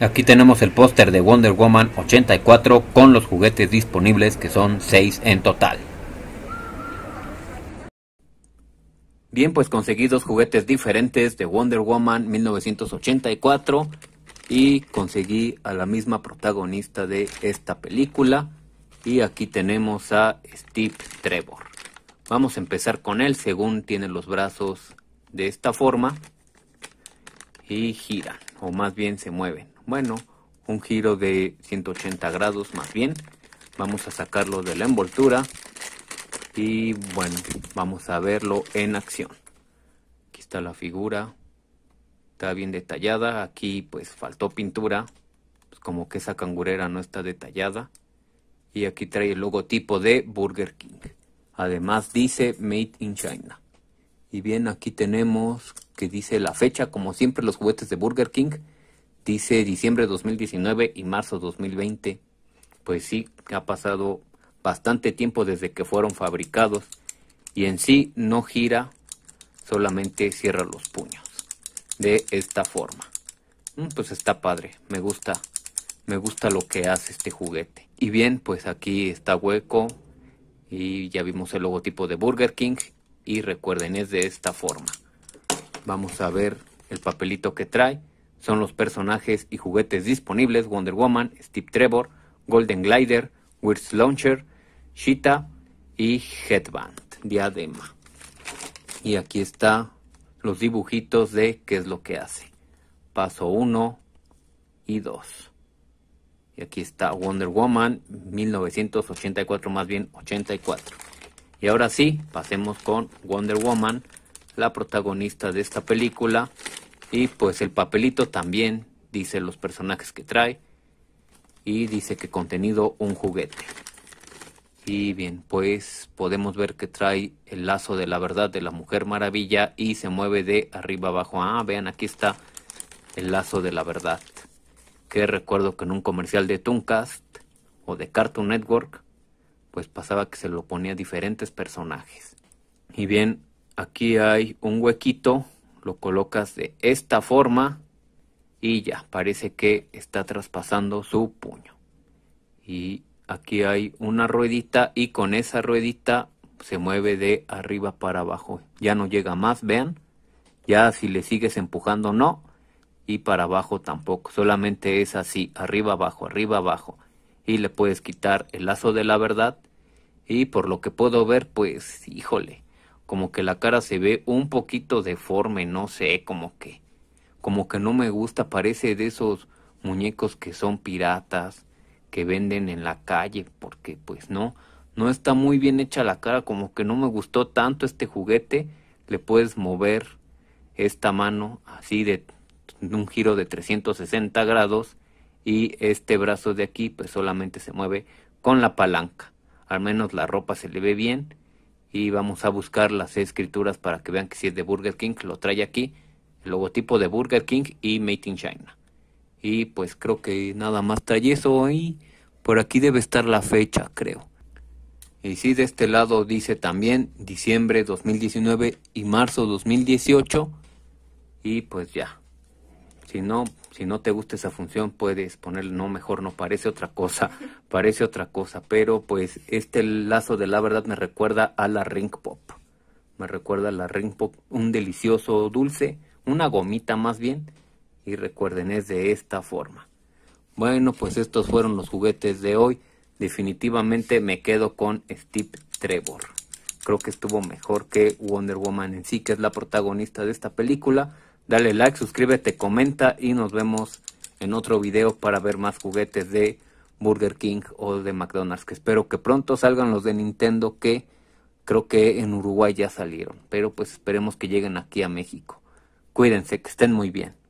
Aquí tenemos el póster de Wonder Woman 84 con los juguetes disponibles que son 6 en total. Bien, pues conseguí dos juguetes diferentes de Wonder Woman 1984 y conseguí a la misma protagonista de esta película. Y aquí tenemos a Steve Trevor. Vamos a empezar con él según tiene los brazos de esta forma y giran o más bien se mueven. Bueno, un giro de 180 grados más bien. Vamos a sacarlo de la envoltura. Y bueno, vamos a verlo en acción. Aquí está la figura. Está bien detallada. Aquí pues faltó pintura. Pues, como que esa cangurera no está detallada. Y aquí trae el logotipo de Burger King. Además dice Made in China. Y bien, aquí tenemos que dice la fecha, como siempre los juguetes de Burger King Dice diciembre 2019 y marzo 2020. Pues sí, ha pasado bastante tiempo desde que fueron fabricados y en sí no gira, solamente cierra los puños de esta forma. Mm, pues está padre, me gusta, me gusta lo que hace este juguete. Y bien, pues aquí está hueco y ya vimos el logotipo de Burger King y recuerden es de esta forma. Vamos a ver el papelito que trae. Son los personajes y juguetes disponibles Wonder Woman, Steve Trevor, Golden Glider, Weird Launcher, Cheetah y Headband, diadema. Y aquí está los dibujitos de qué es lo que hace. Paso 1 y 2. Y aquí está Wonder Woman 1984, más bien 84. Y ahora sí, pasemos con Wonder Woman, la protagonista de esta película, y pues el papelito también dice los personajes que trae. Y dice que contenido un juguete. Y bien, pues podemos ver que trae el lazo de la verdad de la Mujer Maravilla y se mueve de arriba abajo. Ah, vean, aquí está el lazo de la verdad. Que recuerdo que en un comercial de Tooncast o de Cartoon Network, pues pasaba que se lo ponía a diferentes personajes. Y bien, aquí hay un huequito lo colocas de esta forma y ya, parece que está traspasando su puño. Y aquí hay una ruedita y con esa ruedita se mueve de arriba para abajo. Ya no llega más, vean. Ya si le sigues empujando no. Y para abajo tampoco. Solamente es así, arriba abajo, arriba abajo. Y le puedes quitar el lazo de la verdad. Y por lo que puedo ver, pues híjole, como que la cara se ve un poquito deforme, no sé, como que, como que no me gusta, parece de esos muñecos que son piratas, que venden en la calle, porque pues no, no está muy bien hecha la cara, como que no me gustó tanto este juguete, le puedes mover esta mano así de un giro de 360 grados y este brazo de aquí pues solamente se mueve con la palanca, al menos la ropa se le ve bien y vamos a buscar las escrituras para que vean que si es de Burger King, lo trae aquí, el logotipo de Burger King y Made in China. Y pues creo que nada más trae eso y por aquí debe estar la fecha, creo. Y si de este lado dice también diciembre 2019 y marzo 2018 y pues ya si no, si no te gusta esa función, puedes poner no, mejor no, parece otra cosa, parece otra cosa. Pero pues este lazo de la verdad me recuerda a la Ring Pop. Me recuerda a la Ring Pop, un delicioso dulce, una gomita más bien. Y recuerden, es de esta forma. Bueno, pues estos fueron los juguetes de hoy. Definitivamente me quedo con Steve Trevor. Creo que estuvo mejor que Wonder Woman en sí, que es la protagonista de esta película. Dale like, suscríbete, comenta y nos vemos en otro video para ver más juguetes de Burger King o de McDonald's. Que espero que pronto salgan los de Nintendo que creo que en Uruguay ya salieron. Pero pues esperemos que lleguen aquí a México. Cuídense, que estén muy bien.